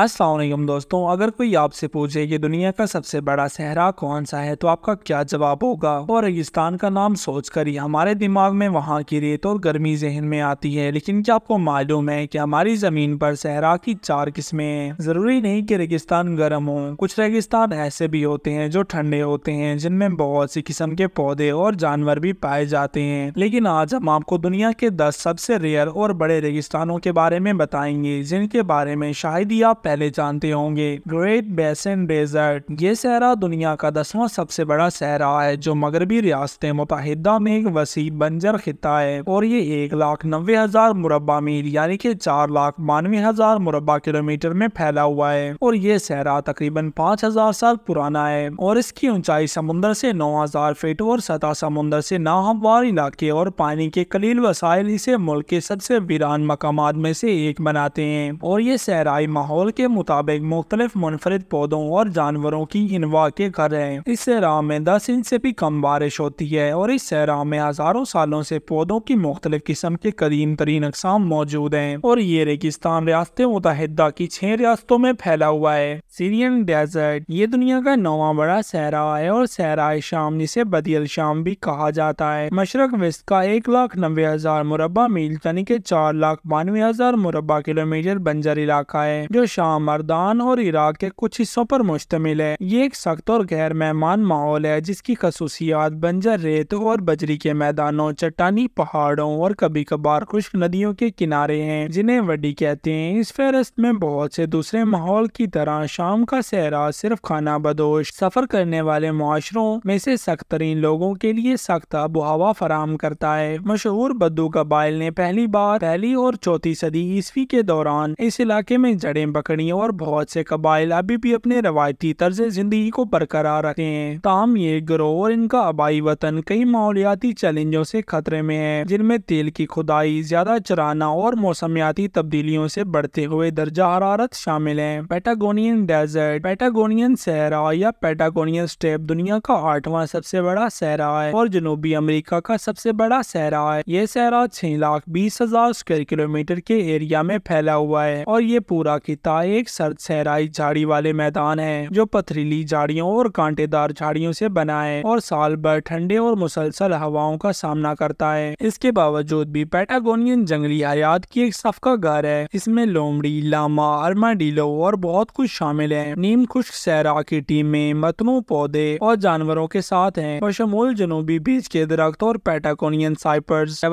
असलम दोस्तों अगर कोई आपसे पूछे कि दुनिया का सबसे बड़ा सहरा कौन सा है तो आपका क्या जवाब होगा और रेगिस्तान का नाम सोचकर ही हमारे दिमाग में वहाँ की रेत और गर्मी जहन में आती है लेकिन क्या आपको मालूम है कि हमारी जमीन पर सहरा की चार किस्में हैं जरूरी नहीं कि रेगिस्तान गर्म हो कुछ रेगिस्तान ऐसे भी होते हैं जो ठंडे होते हैं जिनमें बहुत सी किस्म के पौधे और जानवर भी पाए जाते हैं लेकिन आज हम आपको दुनिया के दस सबसे रेयर और बड़े रेगिस्तानों के बारे में बताएंगे जिनके बारे में शायद ही आप पहले जानते होंगे ग्रेट बेसन डेजर्ट ये सहरा दुनिया का दसवां सबसे बड़ा सहरा है जो मगरबी रियासत मुतहदा में एक वसी बंजर खिता है और ये एक लाख नब्बे हजार मुरबा मील यानी कि चार लाख बानवे हजार मुरबा किलोमीटर में फैला हुआ है और ये सहरा तकरीबन पाँच हजार साल पुराना है और इसकी ऊंचाई समुन्द्र से नौ हजार फीट और सतह समुंदर से नाहवार इलाके और पानी के कलील वसाइल इसे मुल्क के सबसे वीरान मकाम में से एक बनाते हैं और ये सहराई माहौल के मुताबिक मुख्तलिफ मुनफरद पौधों और जानवरों की इनवा के कर रहे हैं इस सहरा में दस इंच से भी कम बारिश होती है और इस सहरा में हजारों सालों से पौधों की मुख्तलिफ किस्म के करीम तरीन अकसाम मौजूद है और ये रेगिस्तान रियासत मुतहदा की छह रियासतों में फैला हुआ है सीरियन डेजर्ट ये दुनिया का नवा बड़ा सहरा है और सहरा शाम जिसे बदियल शाम भी कहा जाता है मशरक वेस्ट का एक लाख नब्बे हजार मुरबा मील यानी के चार लाख बानवे हजार मुरबा किलोमीटर बंजर इलाका है जो शाम मरदान और इराक के कुछ हिस्सों पर मुश्तमिल है ये एक सख्त और गैर मेहमान माहौल है जिसकी खसूसियात बंजर रेत और बजरी के मैदानों चट्टानी पहाड़ों और कभी कभार खुश्क नदियों के किनारे हैं जिन्हें वडी कहते हैं इस फहरस्त में बहुत से दूसरे माहौल की तरह शाम का सहरा सिर्फ खाना बदोश सफर करने वाले माशरों में से सख्त तरीन लोगों के लिए सख्त अब हवा फराम करता है मशहूर बद्दू कबाइल ने पहली बार पहली और चौथी सदी ईस्वी के दौरान इस इलाके में जड़े बकर कड़ियों और बहुत से कबाइल अभी भी अपने रवायती तर्ज जिंदगी को बरकरार रखते हैं ताम ये ग्रोह और इनका आबाई वतन कई मालियाती चैलेंजों से खतरे में है जिनमें तेल की खुदाई ज्यादा चराना और मौसमियाती तब्दीलियों से बढ़ते हुए दर्जा हरारत शामिल है पैटागोनियन डेजर्ट पैटागोनियन सहरा या पैटागोनियन स्टेप दुनिया का आठवां सबसे बड़ा सहरा है और जनूबी अमरीका का सबसे बड़ा सहरा है ये सहरा छह लाख बीस हजार स्क्वायर किलोमीटर के एरिया में फैला हुआ है और ये पूरा खिता का एक सर्द सहराई झाड़ी वाले मैदान है जो पथरीली झाड़ियों और कांटेदार झाड़ियों से बना है और साल भर ठंडे और मुसलसल हवाओं का सामना करता है इसके बावजूद भी पैटागोनियन जंगली हयात की एक सफका घर है इसमें लोमड़ी लामा डीलो और बहुत कुछ शामिल है नीम खुश्क सहरा की टीम में मतनू पौधे और जानवरों के साथ है बशमूल जनूबी बीच के दरख्त और पैटाकोनियन साइपर्स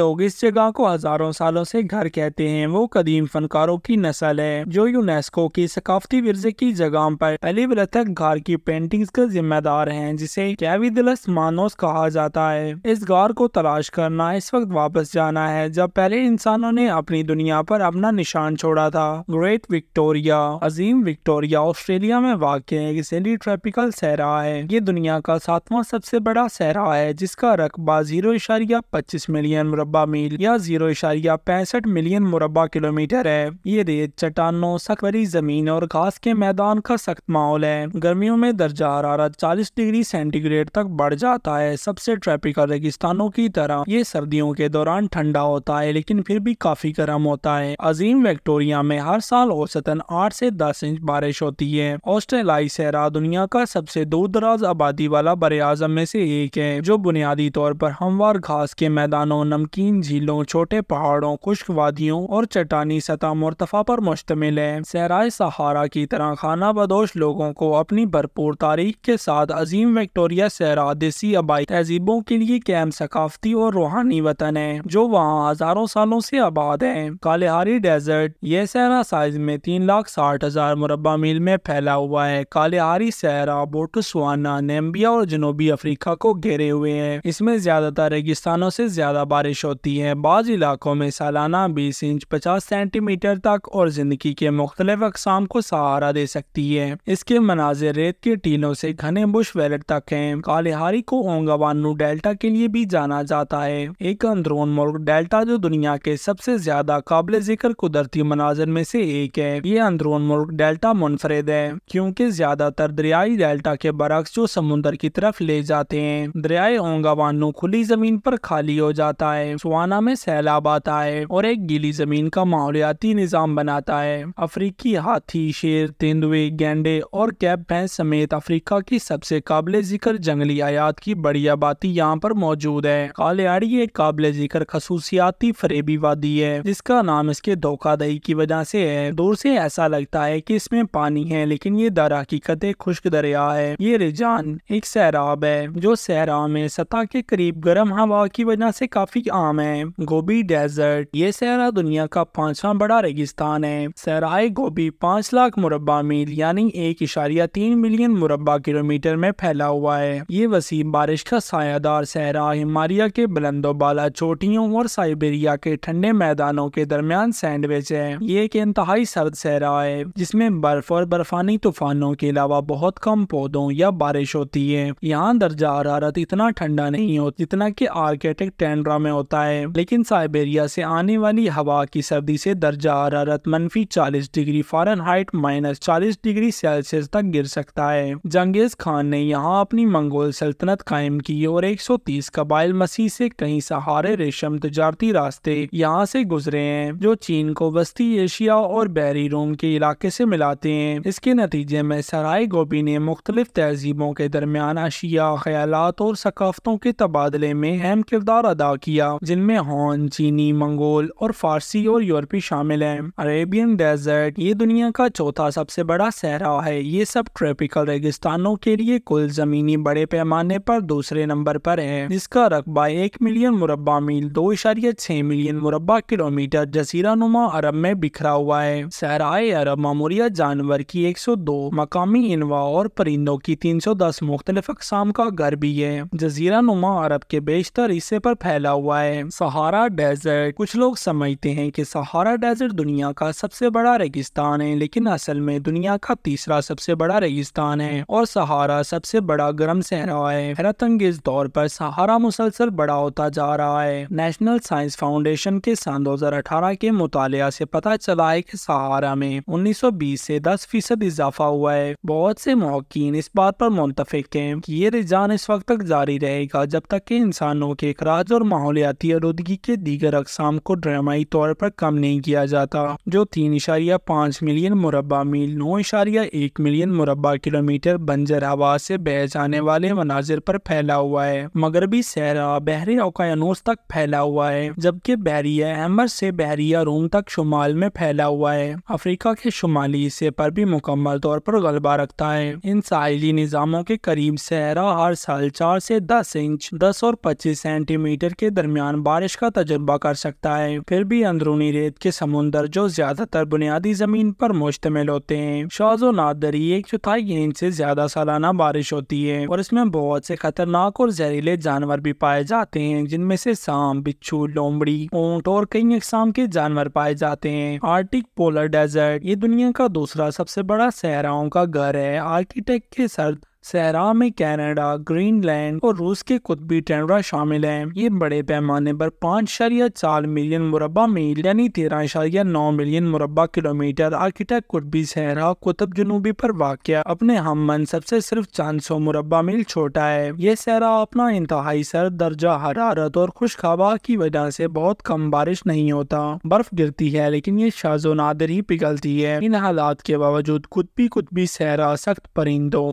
लोग इस जगह को हजारों सालों से घर कहते हैं वो कदीम फनकारों की नस्ल है जो यूनेस्को की सकाफती वर्जे की जगह पर पहली तक घर की पेंटिंग्स का जिम्मेदार हैं जिसे कैविदलस मानोस कहा जाता है इस घर को तलाश करना इस वक्त वापस जाना है जब पहले इंसानों ने अपनी दुनिया पर अपना निशान छोड़ा था ग्रेट विक्टोरिया अजीम विक्टोरिया ऑस्ट्रेलिया में वाक एक सेली ट्रॉपिकल सहरा है ये दुनिया का सातवां सबसे बड़ा सहरा है जिसका रकबा जीरो इशारिया पच्चीस मिलियन मुरबा मील या जीरो इशारिया पैंसठ मिलियन मुरबा किलोमीटर है ये रेत चट्टानों सख्त जमीन और घास के मैदान का सख्त माहौल है गर्मियों में दर्जा हरारत चालीस डिग्री सेंटीग्रेड तक बढ़ जाता है सबसे ट्रॉपिकल रेगिस्तानों की तरह ये सर्दियों के दौरान ठंडा होता है लेकिन फिर भी काफी गर्म होता है अजीम विक्टोरिया में हर साल औसतन आठ से दस इंच बारिश होती है ऑस्ट्रेलियाई सहरा दुनिया का सबसे दूर दराज आबादी वाला बर आजम में से एक है जो बुनियादी तौर पर हमवार घास के मैदानों नमकीन झीलों छोटे पहाड़ों खुश्क वादियों और चट्टानी सतह मरतफा पर मुश्तमिल है हैं सहराय सहारा की तरह खाना बदोश लोगों को अपनी भरपूर तारीख के साथ अजीम विक्टोरिया सहरा देसी आबाई तहजीबों के लिए कैम सकाफती और रूहानी वतन है जो वहाँ हजारों सालों से आबाद है कालेहारी डेजर्ट ये सहरा साइज में तीन लाख साठ हजार मुरबा मील में फैला हुआ है कालेहारी सहरा बोटसवाना नेम्बिया और जनूबी अफ्रीका को घेरे हुए है इसमें ज्यादातर रेगिस्तानों से ज्यादा बारिश होती है बाज इलाकों में सालाना बीस इंच पचास सेंटीमीटर तक और जिंदगी के मुख्तलिफ अकसाम को सहारा दे सकती है इसके मनाजिर रेत के टीलों से घने बुश वेलट तक है कालेहारी को ओंगावानू डेल्टा के लिए भी जाना जाता है एक अंदरून मुल्क डेल्टा जो दुनिया के सबसे ज्यादा काबिल जिक्र कुदरती मनाजिर में से एक है ये अंदरून मुल्क डेल्टा मुनफरद है क्योंकि ज्यादातर दरियाई डेल्टा के बरक्स जो समुन्दर की तरफ ले जाते हैं दरियाए ओंगावानू खुली जमीन पर खाली हो जाता है सुवाना में सैलाब आता है और एक गीली जमीन का माहौलियाती निज़ाम बनाता है अफ्रीकी हाथी शेर तेंदुए गेंडे और कैब भैंस समेत अफ्रीका की सबसे काबिल जिक्र जंगली आयात की बड़ी आबादी यहाँ पर मौजूद है कालियाड़ी एक काबिल जिक्र खसूसियाती फरेबी वादी है जिसका नाम इसके धोखादही की वजह से है दूर से ऐसा लगता है की इसमें पानी है लेकिन ये दर हकीकत खुश्क दरिया है ये रिजान एक सैराब है जो सहरा में सतह के करीब गर्म हवा की वजह से काफी आम है गोभी डेजर्ट ये सहरा दुनिया का पांचवा बड़ा रेगिस्तान है सहरा आय गोभी पाँच लाख मुरबा मील यानी एक इशारिया तीन मिलियन मुरबा किलोमीटर में फैला हुआ है ये वसी बारिश का सायादार सहरा हिमारिया के बुलंदोबाला चोटियों और साइबेरिया के ठंडे मैदानों के दरमियान सैंडविच है ये एक इंतहाई सर्द सहरा है जिसमे बर्फ और बर्फानी तूफानों के अलावा बहुत कम पौधों या बारिश होती है यहाँ दर्जा हरारत इतना ठंडा नहीं होता जितना की आर्केटिक टेंड्रा में होता है लेकिन साइबेरिया से आने वाली हवा की सर्दी से दर्जा हरारत मनफी चालीस चालीस डिग्री हाइट माइनस चालीस डिग्री सेल्सियस तक गिर सकता है जंगेज खान ने यहाँ अपनी मंगोल सल्तनत कायम की और 130 कबाइल मसीह से कई सहारे रेशम तजारती रास्ते यहाँ से गुजरे हैं जो चीन को वस्ती एशिया और बहरी रोम के इलाके से मिलाते हैं इसके नतीजे में सराय गोभी ने मुख्तलिफ तहजीबों के दरमियान अशिया ख्याल और सकाफतों के तबादले में अहम किरदार अदा किया जिनमें हॉन चीनी मंगोल और फारसी और यूरोपी शामिल हैं अरेबियन डेजर्ट डेजर्ट ये दुनिया का चौथा सबसे बड़ा सहरा है ये सब ट्रॉपिकल रेगिस्तानों के लिए कुल जमीनी बड़े पैमाने पर दूसरे नंबर पर है जिसका रकबा एक मिलियन मुरबा मील दो इशारिया छह मिलियन मुरबा किलोमीटर जसीरा नुमा अरब में बिखरा हुआ है सहराए अरब मामूरिया जानवर की एक सौ दो मकामी इनवा और परिंदों की तीन सौ दस मुख्तलिफ अकसाम का घर भी है जजीरा नुमा अरब के बेशतर हिस्से पर फैला हुआ है सहारा डेजर्ट कुछ लोग समझते हैं कि सहारा डेजर्ट दुनिया का सबसे बड़ा रेगिस्तान है लेकिन असल में दुनिया का तीसरा सबसे बड़ा रेगिस्तान है और सहारा सबसे बड़ा गर्म सहरा है हैरत अंगेज तौर पर सहारा मुसलसल बड़ा होता जा रहा है नेशनल साइंस फाउंडेशन के सन अठारह के मुतालिया से पता चला है कि सहारा में 1920 से 10 फीसद इजाफा हुआ है बहुत से मौकिन इस बात पर मुंतफिक हैं कि ये रुझान इस वक्त तक जारी रहेगा जब तक कि इंसानों के अखराज और माहौलियाती आलूदगी के दीगर अकसाम को ड्रामाई तौर पर कम नहीं किया जाता जो तीन इशारिया इशारिया पाँच मिलियन मुरबा मील नौ इशारिया एक मिलियन मुरबा किलोमीटर बंजर हवा से बह जाने वाले मनाजिर पर फैला हुआ है मगरबी सहरा बहरी अकायानोस तक फैला हुआ है जबकि बहरिया अहमद से बहरिया रोम तक शुमाल में फैला हुआ है अफ्रीका के शुमाली हिस्से पर भी मुकम्मल तौर पर गलबा रखता है इन साहली निज़ामों के करीब सहरा हर साल चार से दस इंच दस और पच्चीस सेंटीमीटर के दरमियान बारिश का तजुर्बा कर सकता है फिर भी अंदरूनी रेत के समुंदर जो ज्यादातर बुनियादी आधी जमीन पर मुश्तमिल होते हैं शाजो नादरी एक चौथाई गेंद से ज्यादा सालाना बारिश होती है और इसमें बहुत से खतरनाक और जहरीले जानवर भी पाए जाते हैं जिनमें से सांप बिच्छू लोमड़ी ऊंट और कई अकसाम के जानवर पाए जाते हैं आर्टिक पोलर डेजर्ट ये दुनिया का दूसरा सबसे बड़ा सहराओं का घर है आर्किटेक्ट के सर्द सहरा में कनाडा, ग्रीनलैंड और रूस के कुतबी टेंडरा शामिल हैं। ये बड़े पैमाने पर पाँच शरिया चार मिलियन मुरबा मील यानी तेरह इशारिया नौ मिलियन मुरबा किलोमीटर आर्किटेक्ट कुतबी सहरा कुतब जनूबी पर वाक़ अपने हम मन सबसे सिर्फ चांद सौ मुरबा मील छोटा है ये सहरा अपना इंतहाई सर दर्जा हरारत और खुशखबा की वजह से बहुत कम बारिश नहीं होता बर्फ गिरती है लेकिन ये शाजो नादर ही पिघलती है इन हालात के बावजूद कुतबी कुतबी सहरा सख्त परिंदों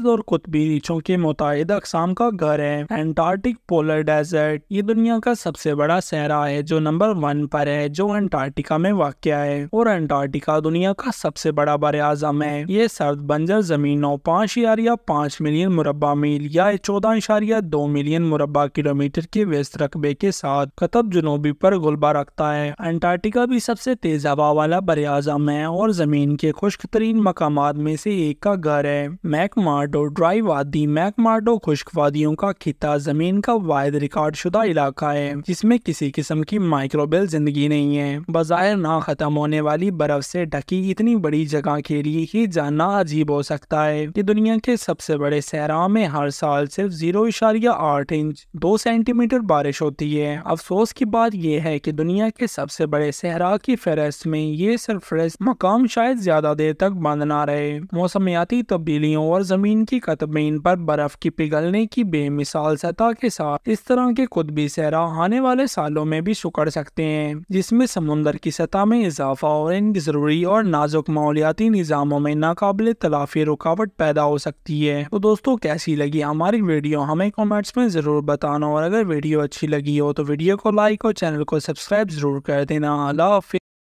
अरज और कुतबी रीछों के मुतद अकसाम का घर है एंटार्टिक पोलर डेजर्ट ये दुनिया का सबसे बड़ा सहरा है जो नंबर वन पर है जो अंटार्कटिका में वाक़ है और अंटार्कटिका दुनिया का सबसे बड़ा बर आजम है ये सर्द बंजर जमीन नौ पाँच इशारिया पाँच मिलियन मुरबा मील या चौदह इशारिया दो मिलियन मुरबा किलोमीटर के वेस्ट रकबे के साथ कतब जुनूबी पर गुलबा रखता है अंटार्कटिका भी सबसे तेज हवा वाला बर आजम है और जमीन के खुश्क तरीन मकाम में से एक का घर है मैक मार्ट मैकमार्डो ड्राइव वादी मैकमार्डो खुश्क वादियों का खिता जमीन का वायद रिकॉर्ड शुदा इलाका है जिसमें किसी किस्म की माइक्रोबेल जिंदगी नहीं है बाजार ना खत्म होने वाली बर्फ से ढकी इतनी बड़ी जगह के लिए ही जानना अजीब हो सकता है की दुनिया के सबसे बड़े सहरा में हर साल सिर्फ जीरो इशारिया आठ इंच दो सेंटीमीटर बारिश होती है अफसोस की बात यह है की दुनिया के सबसे बड़े सहरा की फहरस्त में ये सरफहरस्त मकाम शायद ज्यादा देर तक बंद ना रहे मौसमियाती तब्दीलियों और जमीन की कतबीन पर बर्फ की पिघलने की बेमिसाल सतह के साथ इस तरह के कुतबी सहरा आने वाले सालों में भी सुकड़ सकते हैं जिसमें समुन्दर की सतह में इजाफा और इन जरूरी और नाजुक मालियाती निज़ामों में नाकाबिल तलाफी रुकावट पैदा हो सकती है तो दोस्तों कैसी लगी हमारी वीडियो हमें कॉमेंट्स में जरूर बताना और अगर वीडियो अच्छी लगी हो तो वीडियो को लाइक और चैनल को सब्सक्राइब जरूर कर देना